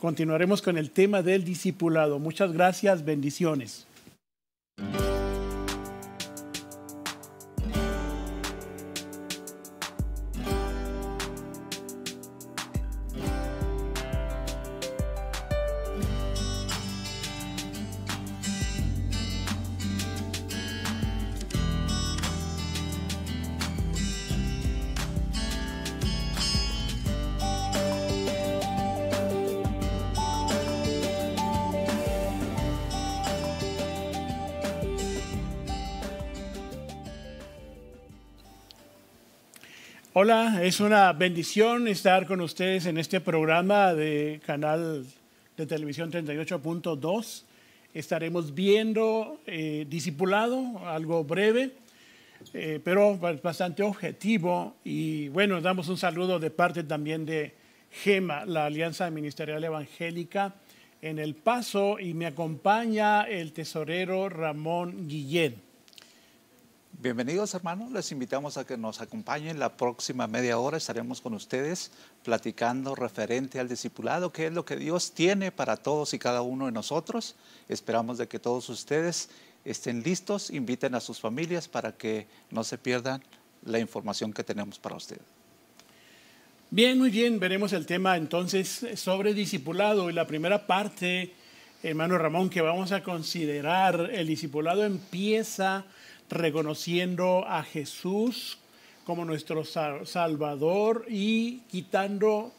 continuaremos con el tema del discipulado. Muchas gracias, bendiciones. es una bendición estar con ustedes en este programa de canal de televisión 38.2. Estaremos viendo Disipulado, eh, discipulado, algo breve, eh, pero bastante objetivo. Y bueno, damos un saludo de parte también de GEMA, la Alianza Ministerial Evangélica en El Paso, y me acompaña el tesorero Ramón Guillén. Bienvenidos hermanos, les invitamos a que nos acompañen la próxima media hora, estaremos con ustedes platicando referente al discipulado, qué es lo que Dios tiene para todos y cada uno de nosotros. Esperamos de que todos ustedes estén listos, inviten a sus familias para que no se pierdan la información que tenemos para ustedes. Bien, muy bien, veremos el tema entonces sobre discipulado y la primera parte, hermano Ramón, que vamos a considerar, el discipulado empieza reconociendo a Jesús como nuestro Salvador y quitando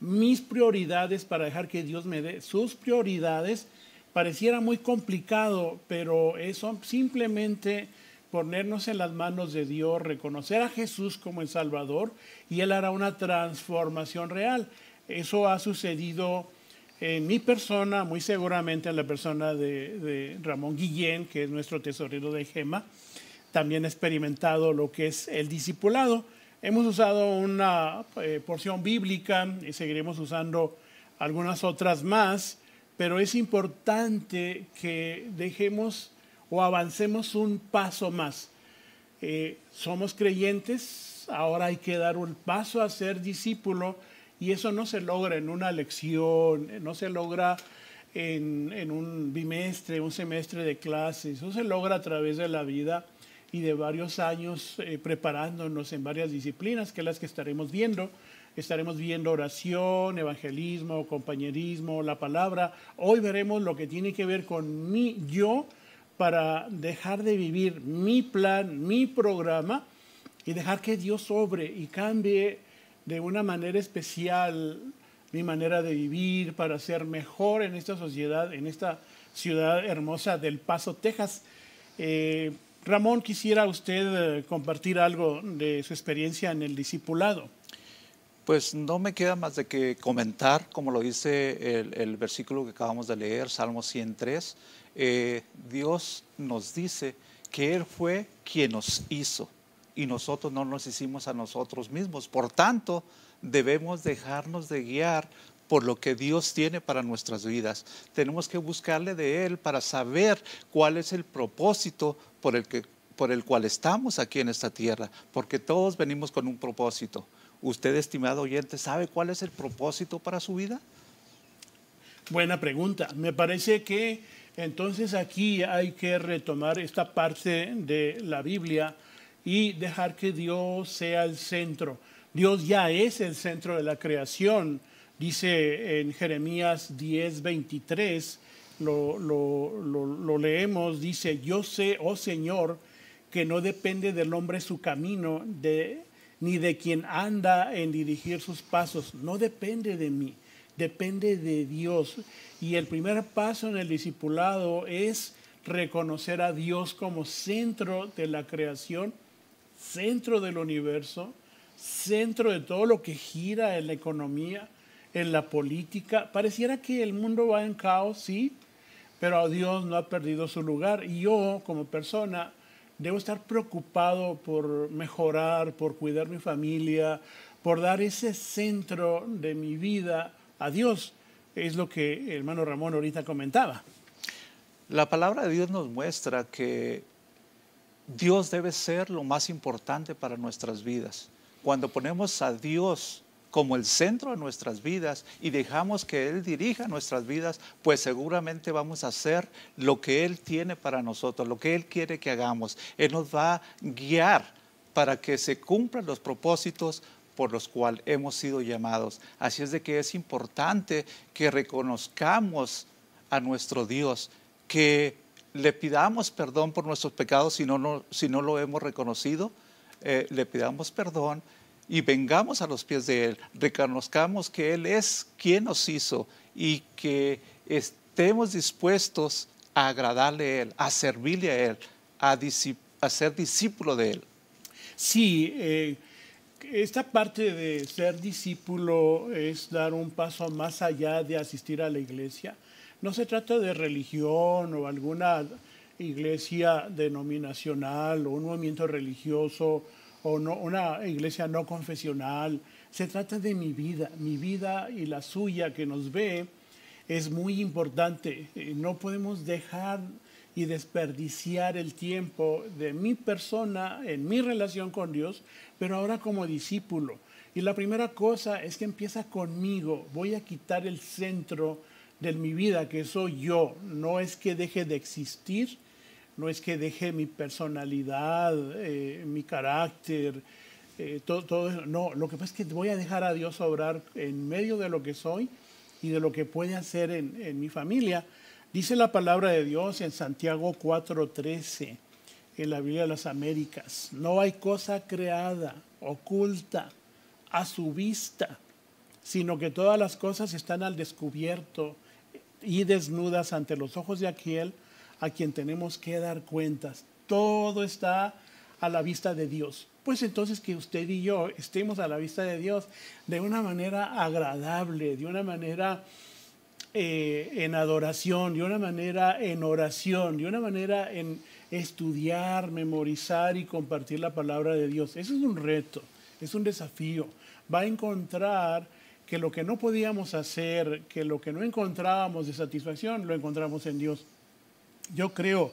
mis prioridades para dejar que Dios me dé sus prioridades, pareciera muy complicado, pero eso simplemente ponernos en las manos de Dios, reconocer a Jesús como el Salvador y Él hará una transformación real. Eso ha sucedido en mi persona, muy seguramente en la persona de, Ramón Guillén, que es nuestro tesorero de Gema, también he experimentado lo que es el discipulado. Hemos usado una eh, porción bíblica y seguiremos usando algunas otras más, pero es importante que dejemos o avancemos un paso más. Eh, somos creyentes, ahora hay que dar un paso a ser discípulo y eso no se logra en una lección, eh, no se logra en, un bimestre, un semestre de clases, eso se logra a través de la vida y de varios años eh, preparándonos en varias disciplinas, que las que estaremos viendo. Estaremos viendo oración, evangelismo, compañerismo, la palabra. Hoy veremos lo que tiene que ver con mi yo para dejar de vivir mi plan, mi programa y dejar que Dios sobre y cambie de una manera especial mi manera de vivir para ser mejor en esta sociedad, en esta ciudad hermosa del Paso, Texas. Eh, Ramón, quisiera usted eh, compartir algo de su experiencia en el discipulado. Pues no me queda más de que comentar, como lo dice el, versículo que acabamos de leer, Salmo 103, eh, Dios nos dice que Él fue quien nos hizo y nosotros no nos hicimos a nosotros mismos. Por tanto, debemos dejarnos de guiar por lo que Dios tiene para nuestras vidas. Tenemos que buscarle de Él para saber cuál es el propósito por el, que, por el cual estamos aquí en esta tierra, porque todos venimos con un propósito. ¿Usted, estimado oyente, sabe cuál es el propósito para su vida? Buena pregunta. Me parece que entonces aquí hay que retomar esta parte de la Biblia y dejar que Dios sea el centro. Dios ya es el centro de la creación, dice en Jeremías 10, 23, lo, leemos, dice, yo sé, oh Señor, que no depende del hombre su camino, de, ni de quien anda en dirigir sus pasos, no depende de mí, depende de Dios. Y el primer paso en el discipulado es reconocer a Dios como centro de la creación centro del universo, centro de todo lo que gira en la economía, en la política. Pareciera que el mundo va en caos, sí, pero Dios no ha perdido su lugar. Y yo, como persona, debo estar preocupado por mejorar, por cuidar mi familia, por dar ese centro de mi vida a Dios. Es lo que el hermano Ramón ahorita comentaba. La palabra de Dios nos muestra que Dios debe ser lo más importante para nuestras vidas. Cuando ponemos a Dios como el centro de nuestras vidas y dejamos que Él dirija nuestras vidas, pues seguramente vamos a hacer lo que Él tiene para nosotros, lo que Él quiere que hagamos. Él nos va a guiar para que se cumplan los propósitos por los cuales hemos sido llamados. Así es de que es importante que reconozcamos a nuestro Dios, que le pidamos perdón por nuestros pecados si no, si no lo hemos reconocido, eh, le pidamos perdón y vengamos a los pies de Él, reconozcamos que Él es quien nos hizo y que estemos dispuestos a agradarle a Él, a servirle a Él, a, a ser discípulo de Él. Sí, eh, esta parte de ser discípulo es dar un paso más allá de asistir a la iglesia no se trata de religión o alguna iglesia denominacional o un movimiento religioso o una iglesia no confesional. Se trata de mi vida, mi vida y la suya que nos ve es muy importante. Eh, no podemos dejar y desperdiciar el tiempo de mi persona en mi relación con Dios, pero ahora como discípulo. Y la primera cosa es que empieza conmigo. Voy a quitar el centro de mi vida, que soy yo. No es que deje de existir, no es que deje mi personalidad, eh, mi carácter, eh, todo, eso. No, lo que pasa es que voy a dejar a Dios obrar en medio de lo que soy y de lo que puede hacer en, en mi familia. Dice la palabra de Dios en Santiago 4:13, en la Biblia de las Américas, no hay cosa creada, oculta, a su vista, sino que todas las cosas están al descubierto y desnudas ante los ojos de aquel a quien tenemos que dar cuentas. Todo está a la vista de Dios. Pues entonces que usted y yo estemos a la vista de Dios de una manera agradable, de una manera eh, en adoración, de una manera en oración, de una manera en estudiar, memorizar y compartir la palabra de Dios. Eso es un reto, es un desafío. Va a encontrar que lo que no podíamos hacer, que lo que no encontrábamos de satisfacción, lo encontramos en Dios. Yo creo,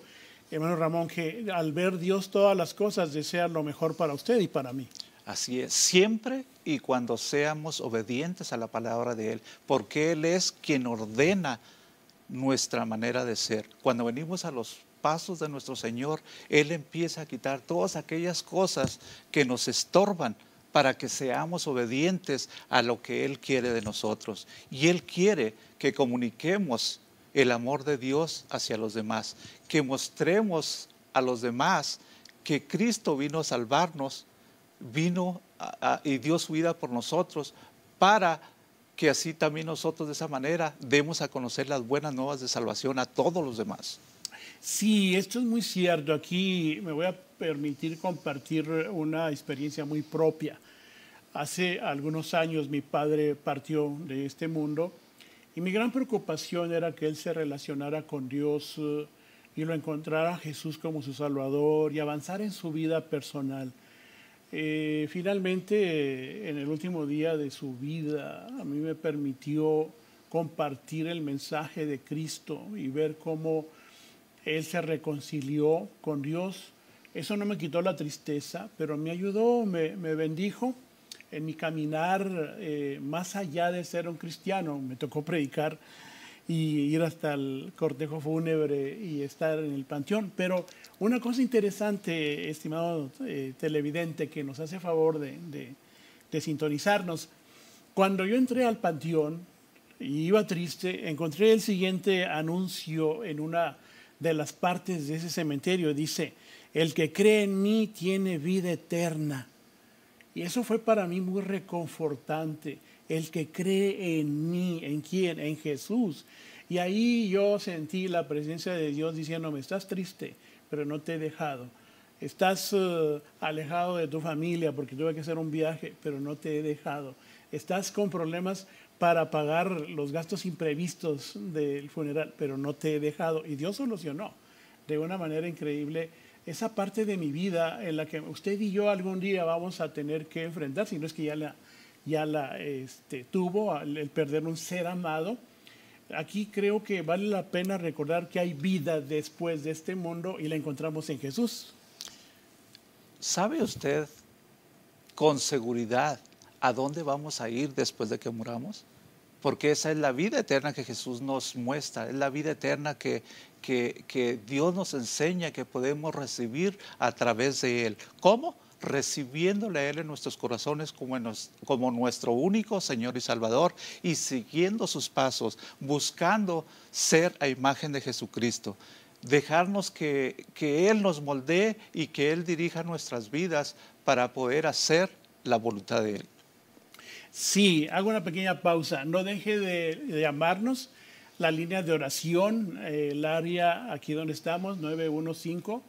hermano Ramón, que al ver Dios todas las cosas desea lo mejor para usted y para mí. Así es, siempre y cuando seamos obedientes a la palabra de Él, porque Él es quien ordena nuestra manera de ser. Cuando venimos a los pasos de nuestro Señor, Él empieza a quitar todas aquellas cosas que nos estorban para que seamos obedientes a lo que Él quiere de nosotros. Y Él quiere que comuniquemos el amor de Dios hacia los demás, que mostremos a los demás que Cristo vino a salvarnos, vino y dio su vida por nosotros para que así también nosotros de esa manera demos a conocer las buenas nuevas de salvación a todos los demás. Sí, esto es muy cierto. Aquí me voy a permitir compartir eh, una experiencia muy propia. Hace algunos años mi padre partió de este mundo y mi gran preocupación era que él se relacionara con Dios eh, y lo encontrara Jesús como su Salvador y avanzar en su vida personal. Eh, finalmente, en el último día de su vida, a mí me permitió compartir el mensaje de Cristo y ver cómo Él se reconcilió con Dios eso no me quitó la tristeza, pero me ayudó, me, bendijo en mi caminar eh, más allá de ser un cristiano. Me tocó predicar y ir hasta el cortejo fúnebre y estar en el panteón. Pero una cosa interesante, estimado eh, televidente, que nos hace favor de, de sintonizarnos, cuando yo entré al panteón y iba triste, encontré el siguiente anuncio en una de las partes de ese cementerio. Dice, el que cree en mí tiene vida eterna. Y eso fue para mí muy reconfortante. El que cree en mí, ¿en quién? En Jesús. Y ahí yo sentí la presencia de Dios diciéndome, estás triste, pero no te he dejado. Estás eh, alejado de tu familia porque tuve que hacer un viaje, pero no te he dejado. Estás con problemas para pagar los gastos imprevistos del funeral, pero no te he dejado. Y Dios solucionó de una manera increíble esa parte de mi vida en la que usted y yo algún día vamos a tener que enfrentar, si no es que ya la, ya la este, tuvo, el perder un ser amado. Aquí creo que vale la pena recordar que hay vida después de este mundo y la encontramos en Jesús. ¿Sabe usted con seguridad a dónde vamos a ir después de que muramos? porque esa es la vida eterna que Jesús nos muestra, es la vida eterna que, que, Dios nos enseña que podemos recibir a través de Él. ¿Cómo? recibiéndole a Él en nuestros corazones como, nuestro único Señor y Salvador y siguiendo sus pasos, buscando ser a imagen de Jesucristo. Dejarnos que, que Él nos moldee y que Él dirija nuestras vidas para poder hacer la voluntad de Él. Sí, hago una pequeña pausa. No deje de, llamarnos. La línea de oración, eh, el área aquí donde estamos, 915.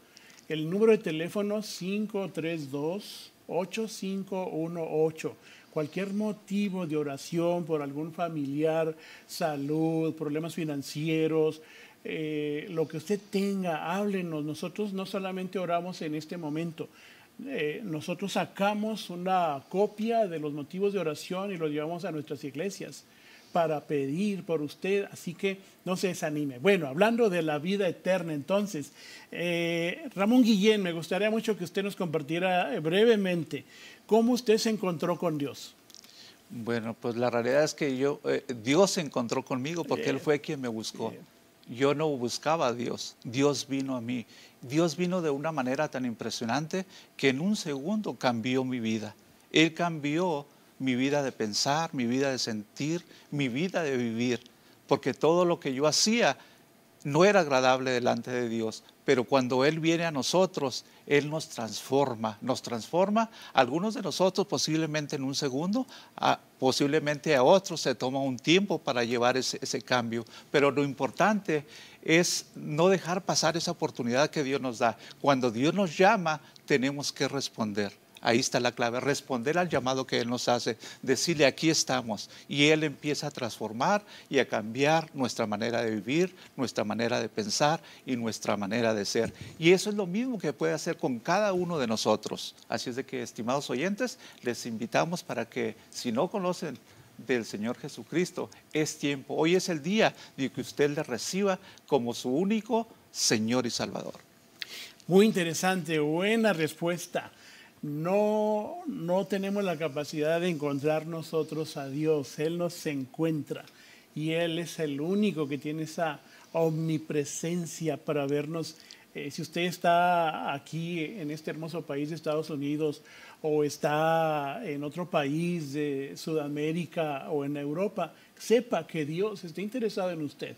El número de teléfono 532-8518. Cualquier motivo de oración por algún familiar, salud, problemas financieros, eh, lo que usted tenga, háblenos. Nosotros no solamente oramos en este momento, eh, nosotros sacamos una copia de los motivos de oración y los llevamos a nuestras iglesias para pedir por usted, así que no se desanime. Bueno, hablando de la vida eterna, entonces, eh, Ramón Guillén, me gustaría mucho que usted nos compartiera eh, brevemente cómo usted se encontró con Dios. Bueno, pues la realidad es que yo, Dios se encontró conmigo porque Él fue quien me buscó. Yo no buscaba a Dios, Dios vino a mí. Dios vino de una manera tan impresionante que en un segundo cambió mi vida. Él cambió mi vida de pensar, mi vida de sentir, mi vida de vivir, porque todo lo que yo hacía no era agradable delante de Dios, pero cuando Él viene a nosotros, Él nos transforma, nos transforma, algunos de nosotros posiblemente en un segundo, a, Posiblemente a otros se toma un tiempo para llevar ese, ese cambio, pero lo importante es no dejar pasar esa oportunidad que Dios nos da. Cuando Dios nos llama, tenemos que responder. Ahí está la clave, responder al llamado que Él nos hace, decirle aquí estamos. Y Él empieza a transformar y a cambiar nuestra manera de vivir, nuestra manera de pensar y nuestra manera de ser. Y eso es lo mismo que puede hacer con cada uno de nosotros. Así es de que, estimados oyentes, les invitamos para que si no conocen del Señor Jesucristo, es tiempo, hoy es el día de que usted le reciba como su único Señor y Salvador. Muy interesante, buena respuesta no, no tenemos la capacidad de encontrar nosotros a Dios. Él nos encuentra y Él es el único que tiene esa omnipresencia para vernos. Eh, si usted está aquí en este hermoso país de Estados Unidos o está en otro país de Sudamérica o en Europa, sepa que Dios está interesado en usted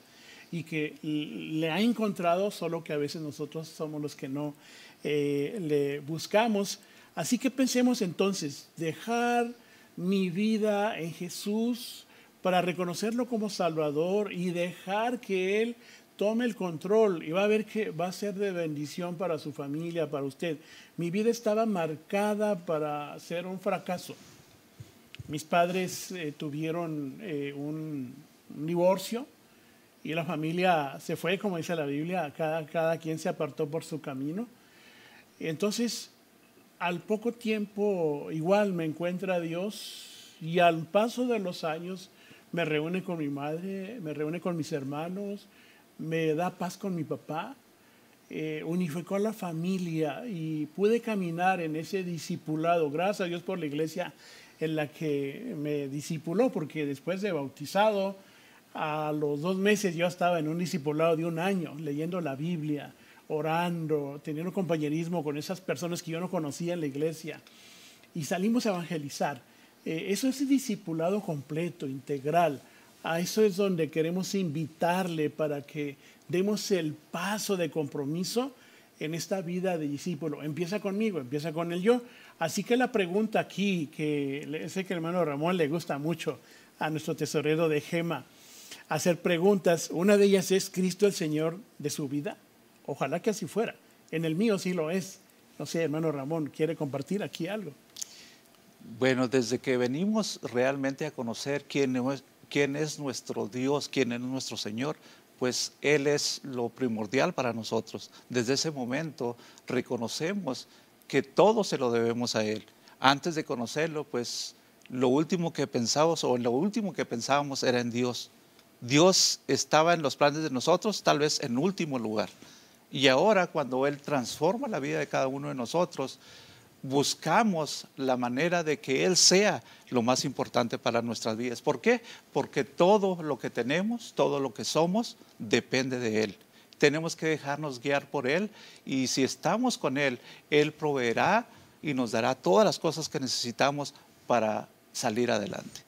y que le ha encontrado, solo que a veces nosotros somos los que no eh, le buscamos. Así que pensemos entonces, dejar mi vida en Jesús para reconocerlo como Salvador y dejar que Él tome el control y va a ver que va a ser de bendición para su familia, para usted. Mi vida estaba marcada para ser un fracaso. Mis padres eh, tuvieron eh, un, divorcio y la familia se fue, como dice la Biblia, cada, cada quien se apartó por su camino. Entonces, al poco tiempo igual me encuentra Dios y al paso de los años me reúne con mi madre, me reúne con mis hermanos, me da paz con mi papá, eh, unificó a la familia y pude caminar en ese discipulado. Gracias a Dios por la iglesia en la que me discipuló, porque después de bautizado, a los dos meses yo estaba en un discipulado de un año leyendo la Biblia orando, teniendo compañerismo con esas personas que yo no conocía en la iglesia y salimos a evangelizar. Eh, eso es discipulado completo, integral. A eso es donde queremos invitarle para que demos el paso de compromiso en esta vida de discípulo. Empieza conmigo, empieza con el yo. Así que la pregunta aquí, que sé que el hermano Ramón le gusta mucho a nuestro tesorero de Gema, hacer preguntas. Una de ellas es, ¿Cristo el Señor de su vida? Ojalá que así fuera. En el mío sí lo es. No sé, hermano Ramón, ¿quiere compartir aquí algo? Bueno, desde que venimos realmente a conocer quién es, quién es nuestro Dios, quién es nuestro Señor, pues Él es lo primordial para nosotros. Desde ese momento reconocemos que todo se lo debemos a Él. Antes de conocerlo, pues lo último que pensábamos o lo último que pensábamos era en Dios. Dios estaba en los planes de nosotros, tal vez en último lugar. Y ahora cuando Él transforma la vida de cada uno de nosotros, buscamos la manera de que Él sea lo más importante para nuestras vidas. ¿Por qué? Porque todo lo que tenemos, todo lo que somos, depende de Él. Tenemos que dejarnos guiar por Él y si estamos con Él, Él proveerá y nos dará todas las cosas que necesitamos para salir adelante.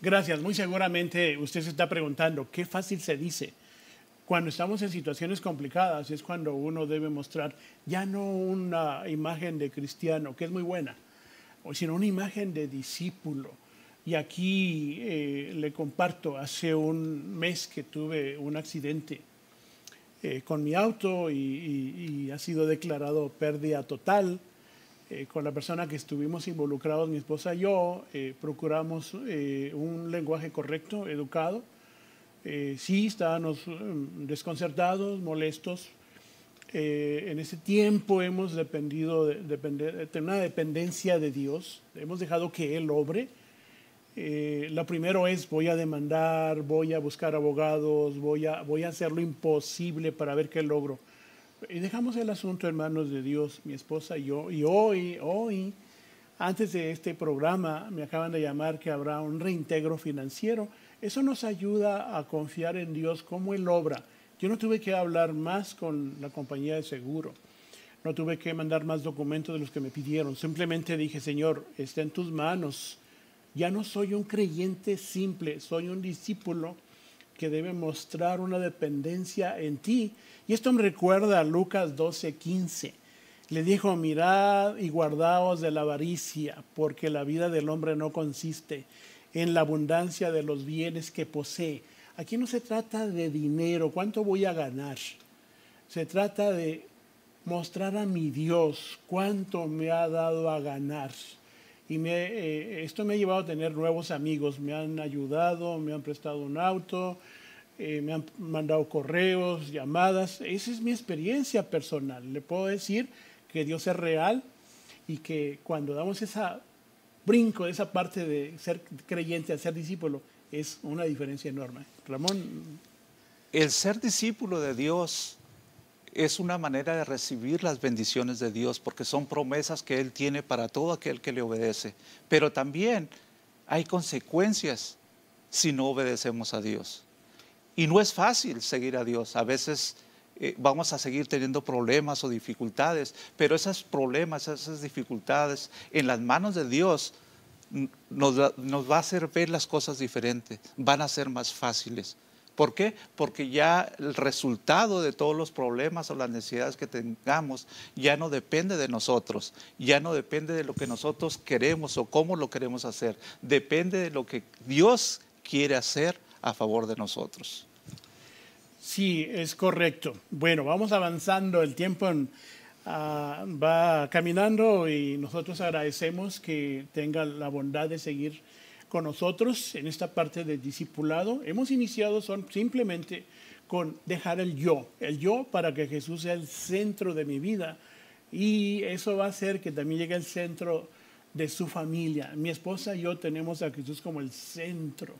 Gracias. Muy seguramente usted se está preguntando, qué fácil se dice cuando estamos en situaciones complicadas es cuando uno debe mostrar ya no una imagen de cristiano, que es muy buena, sino una imagen de discípulo. Y aquí eh, le comparto, hace un mes que tuve un accidente eh, con mi auto y, ha sido declarado pérdida total. Eh, con la persona que estuvimos involucrados, mi esposa y yo, procuramos un lenguaje correcto, educado, eh, sí, estábamos eh, desconcertados, molestos. Eh, en ese tiempo hemos dependido de, una dependencia de Dios. Hemos dejado que Él obre. Lo la primero es voy a demandar, voy a buscar abogados, voy a, voy a hacer lo imposible para ver qué logro. Y dejamos el asunto en manos de Dios, mi esposa y yo. Y hoy, hoy, antes de este programa, me acaban de llamar que habrá un reintegro financiero. Eso nos ayuda a confiar en Dios, como Él obra. Yo no tuve que hablar más con la compañía de seguro, no tuve que mandar más documentos de los que me pidieron, simplemente dije, Señor, está en tus manos. Ya no soy un creyente simple, soy un discípulo que debe mostrar una dependencia en ti. Y esto me recuerda a Lucas 12, 15. Le dijo, mirad y guardaos de la avaricia, porque la vida del hombre no consiste en la abundancia de los bienes que posee. Aquí no se trata de dinero, cuánto voy a ganar. Se trata de mostrar a mi Dios cuánto me ha dado a ganar. Y eh, esto me ha llevado a tener nuevos amigos, me han ayudado, me han prestado un auto, eh, me han mandado correos, llamadas. Esa es mi experiencia personal. Le puedo decir que Dios es real y que cuando damos esa brinco esa parte de ser creyente a ser discípulo es una diferencia enorme. Ramón. El ser discípulo de Dios es una manera de recibir las bendiciones de Dios porque son promesas que Él tiene para todo aquel que le obedece. Pero también hay consecuencias si no obedecemos a Dios. Y no es fácil seguir a Dios. A veces eh, vamos a seguir teniendo problemas o dificultades, pero esos problemas, esas dificultades en las manos de Dios nos, nos va a hacer ver las cosas diferentes, van a ser más fáciles. ¿Por qué? Porque ya el resultado de todos los problemas o las necesidades que tengamos ya no depende de nosotros, ya no depende de lo que nosotros queremos o cómo lo queremos hacer, depende de lo que Dios quiere hacer a favor de nosotros. Sí, es correcto. Bueno, vamos avanzando, el tiempo ah, va caminando y nosotros agradecemos que tenga la bondad de seguir con nosotros en esta parte de discipulado. Hemos iniciado son simplemente con dejar el yo, el yo para que Jesús sea el centro de mi vida y eso va a hacer que también llegue al centro de su familia. Mi esposa y yo tenemos a Jesús como el centro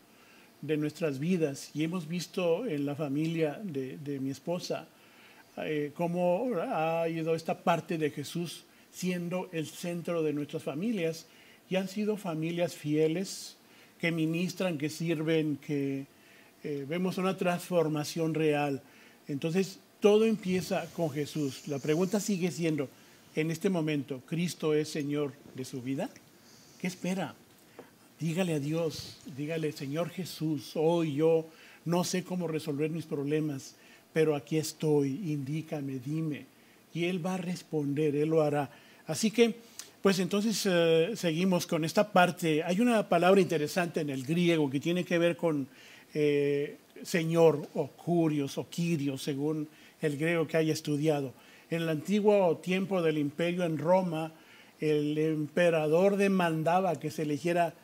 de nuestras vidas y hemos visto en la familia de, mi esposa eh, cómo ha ido esta parte de Jesús siendo el centro de nuestras familias y han sido familias fieles que ministran, que sirven, que eh, vemos una transformación real. Entonces, todo empieza con Jesús. La pregunta sigue siendo, en este momento, ¿Cristo es Señor de su vida? ¿Qué espera? Dígale a Dios, dígale, Señor Jesús, hoy yo no sé cómo resolver mis problemas, pero aquí estoy, indícame, dime. Y Él va a responder, Él lo hará. Así que, pues entonces eh, seguimos con esta parte. Hay una palabra interesante en el griego que tiene que ver con eh, Señor o Curios o Kyrios, según el griego que haya estudiado. En el antiguo tiempo del imperio en Roma, el emperador demandaba que se eligiera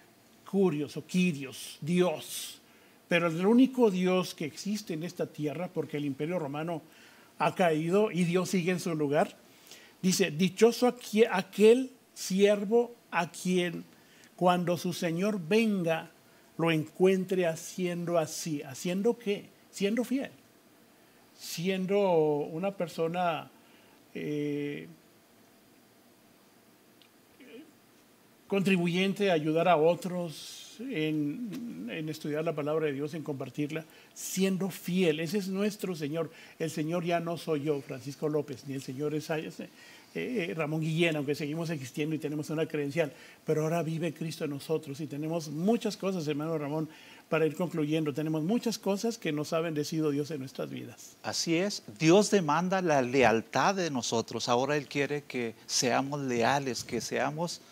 Curios o Quirios, Dios. Pero el único Dios que existe en esta tierra, porque el imperio romano ha caído y Dios sigue en su lugar, dice, dichoso aquel, siervo a quien cuando su Señor venga lo encuentre haciendo así. ¿Haciendo qué? Siendo fiel. Siendo una persona... Eh, contribuyente a ayudar a otros en, estudiar la palabra de Dios, en compartirla, siendo fiel. Ese es nuestro Señor. El Señor ya no soy yo, Francisco López, ni el Señor es eh, eh, Ramón Guillén, aunque seguimos existiendo y tenemos una credencial, pero ahora vive Cristo en nosotros y tenemos muchas cosas, hermano Ramón, para ir concluyendo, tenemos muchas cosas que nos ha bendecido Dios en nuestras vidas. Así es, Dios demanda la lealtad de nosotros, ahora Él quiere que seamos leales, que seamos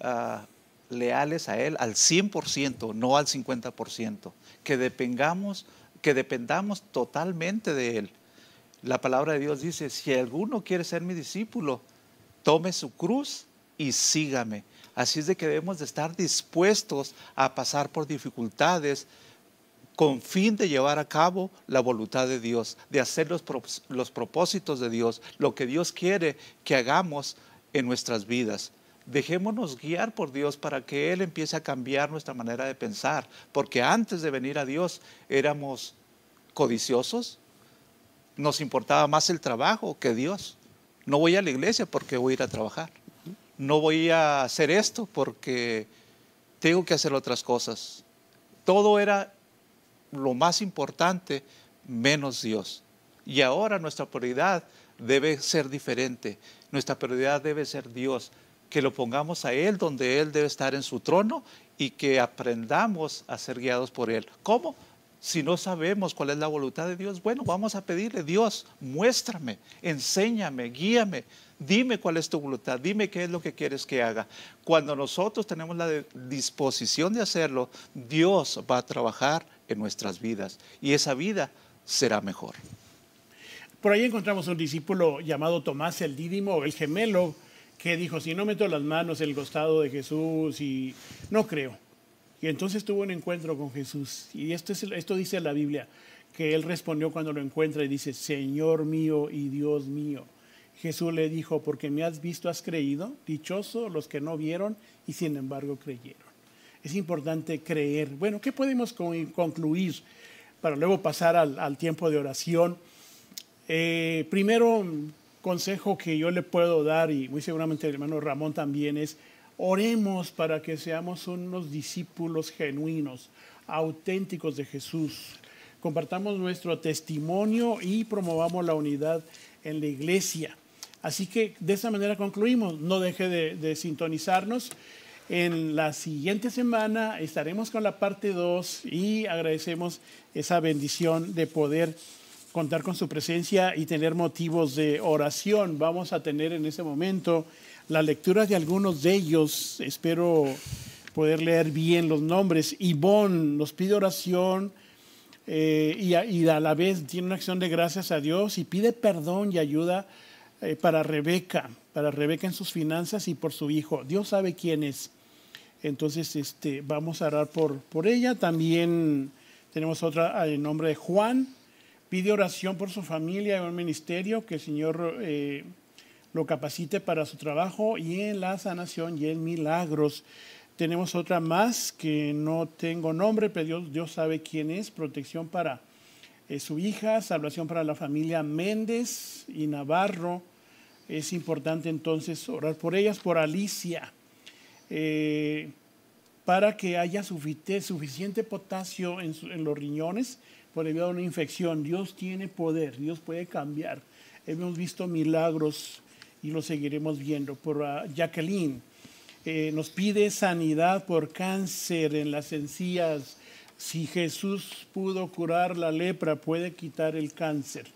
Ah, leales a Él al 100%, no al 50%, que dependamos, que dependamos totalmente de Él. La palabra de Dios dice, si alguno quiere ser mi discípulo, tome su cruz y sígame. Así es de que debemos de estar dispuestos a pasar por dificultades con fin de llevar a cabo la voluntad de Dios, de hacer los propósitos de Dios, lo que Dios quiere que hagamos en nuestras vidas. Dejémonos guiar por Dios para que Él empiece a cambiar nuestra manera de pensar, porque antes de venir a Dios éramos codiciosos, nos importaba más el trabajo que Dios. No voy a la iglesia porque voy a ir a trabajar. No voy a hacer esto porque tengo que hacer otras cosas. Todo era lo más importante menos Dios. Y ahora nuestra prioridad debe ser diferente. Nuestra prioridad debe ser Dios que lo pongamos a Él donde Él debe estar en su trono y que aprendamos a ser guiados por Él. ¿Cómo? Si no sabemos cuál es la voluntad de Dios, bueno, vamos a pedirle, Dios, muéstrame, enséñame, guíame, dime cuál es tu voluntad, dime qué es lo que quieres que haga. Cuando nosotros tenemos la disposición de hacerlo, Dios va a trabajar en nuestras vidas y esa vida será mejor. Por ahí encontramos un discípulo llamado Tomás el Dídimo, el gemelo, que dijo, si no meto las manos en el costado de Jesús y no creo. Y entonces tuvo un encuentro con Jesús. Y esto, esto dice la Biblia, que él respondió cuando lo encuentra y dice, Señor mío y Dios mío. Jesús le dijo, porque me has visto, has creído, dichoso los que no vieron y sin embargo creyeron. Es importante creer. Bueno, ¿qué podemos concluir para luego pasar al, tiempo de oración? Eh, primero, consejo que yo le puedo dar, y muy seguramente el hermano Ramón también, es oremos para que seamos unos discípulos genuinos, auténticos de Jesús. Compartamos nuestro testimonio y promovamos la unidad en la iglesia. Así que de esa manera concluimos. No deje de, sintonizarnos. En la siguiente semana estaremos con la parte 2 y agradecemos esa bendición de poder contar con su presencia y tener motivos de oración. Vamos a tener en ese momento la lectura de algunos de ellos. Espero poder leer bien los nombres. Ivonne nos pide oración eh, y, a, la vez tiene una acción de gracias a Dios y pide perdón y ayuda eh, para Rebeca, para Rebeca en sus finanzas y por su hijo. Dios sabe quién es. Entonces, este, vamos a orar por, por ella. También tenemos otra en nombre de Juan Pide oración por su familia y un ministerio, que el Señor eh, lo capacite para su trabajo y en la sanación y en milagros. Tenemos otra más que no tengo nombre, pero Dios, sabe quién es. Protección para eh, su hija, salvación para la familia Méndez y Navarro. Es importante entonces orar por ellas, por Alicia, eh, para que haya suficiente potasio en, los riñones por debido a una infección. Dios tiene poder, Dios puede cambiar. Hemos visto milagros y lo seguiremos viendo. Por ah, Jacqueline, eh, nos pide sanidad por cáncer en las encías. Si Jesús pudo curar la lepra, puede quitar el cáncer.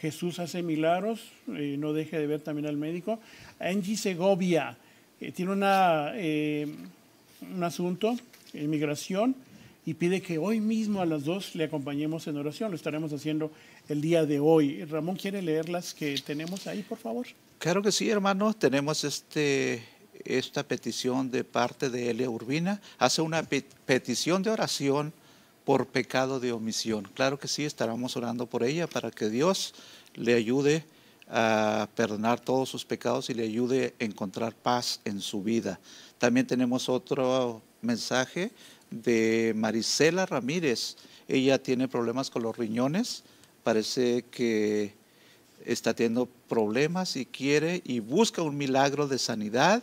Jesús hace milagros, eh, no deje de ver también al médico. Angie Segovia eh, tiene una, un asunto, inmigración y pide que hoy mismo a las dos le acompañemos en oración. Lo estaremos haciendo el día de hoy. Ramón, ¿quiere leer las que tenemos ahí, por favor? Claro que sí, hermanos. Tenemos este, esta petición de parte de Elia Urbina. Hace una petición de oración por pecado de omisión. Claro que sí, estaremos orando por ella para que Dios le ayude a perdonar todos sus pecados y le ayude a encontrar paz en su vida. También tenemos otro mensaje de Marisela Ramírez. Ella tiene problemas con los riñones, parece que está teniendo problemas y quiere y busca un milagro de sanidad.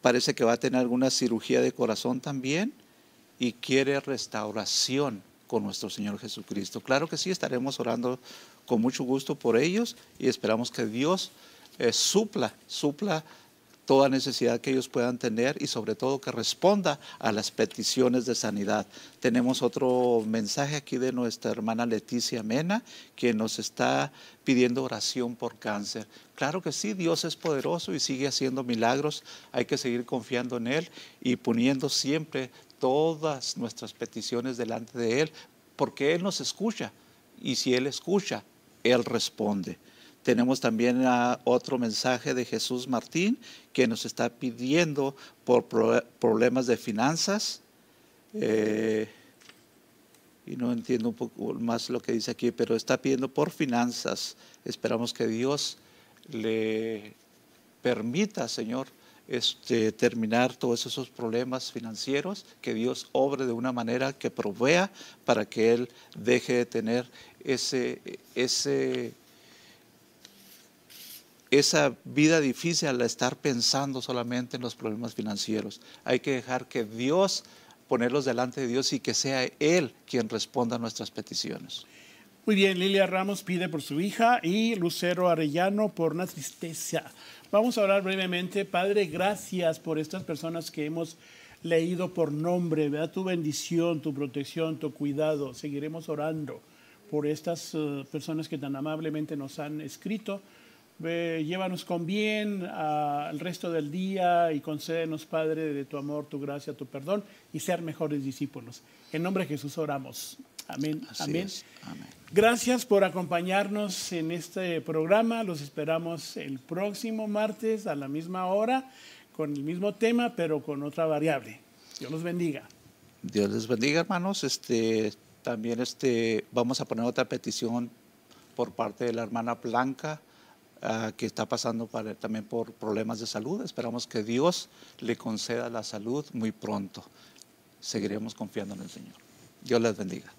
Parece que va a tener alguna cirugía de corazón también y quiere restauración con nuestro Señor Jesucristo. Claro que sí, estaremos orando con mucho gusto por ellos y esperamos que Dios eh, supla, supla toda necesidad que ellos puedan tener y sobre todo que responda a las peticiones de sanidad. Tenemos otro mensaje aquí de nuestra hermana Leticia Mena, que nos está pidiendo oración por cáncer. Claro que sí, Dios es poderoso y sigue haciendo milagros. Hay que seguir confiando en Él y poniendo siempre todas nuestras peticiones delante de Él, porque Él nos escucha y si Él escucha, Él responde. Tenemos también otro mensaje de Jesús Martín que nos está pidiendo por problemas de finanzas. Eh, y no entiendo un poco más lo que dice aquí, pero está pidiendo por finanzas. Esperamos que Dios le permita, Señor, este, terminar todos esos problemas financieros, que Dios obre de una manera que provea para que Él deje de tener ese, ese esa vida difícil al estar pensando solamente en los problemas financieros. Hay que dejar que Dios, ponerlos delante de Dios y que sea Él quien responda a nuestras peticiones. Muy bien, Lilia Ramos pide por su hija y Lucero Arellano por una tristeza. Vamos a orar brevemente. Padre, gracias por estas personas que hemos leído por nombre. Vea tu bendición, tu protección, tu cuidado. Seguiremos orando por estas eh, personas que tan amablemente nos han escrito llévanos con bien ah, al resto del día y concédenos, Padre, de tu amor, tu gracia, tu perdón y ser mejores discípulos. En nombre de Jesús oramos. Amén. Amén. Amén. Gracias por acompañarnos en este programa. Los esperamos el próximo martes a la misma hora, con el mismo tema, pero con otra variable. Dios los bendiga. Dios les bendiga, hermanos. Este, también este, vamos a poner otra petición por parte de la hermana Blanca. Ah, que está pasando también por problemas de salud. Esperamos que Dios le conceda la salud muy pronto. Seguiremos confiando en el Señor. Dios les bendiga.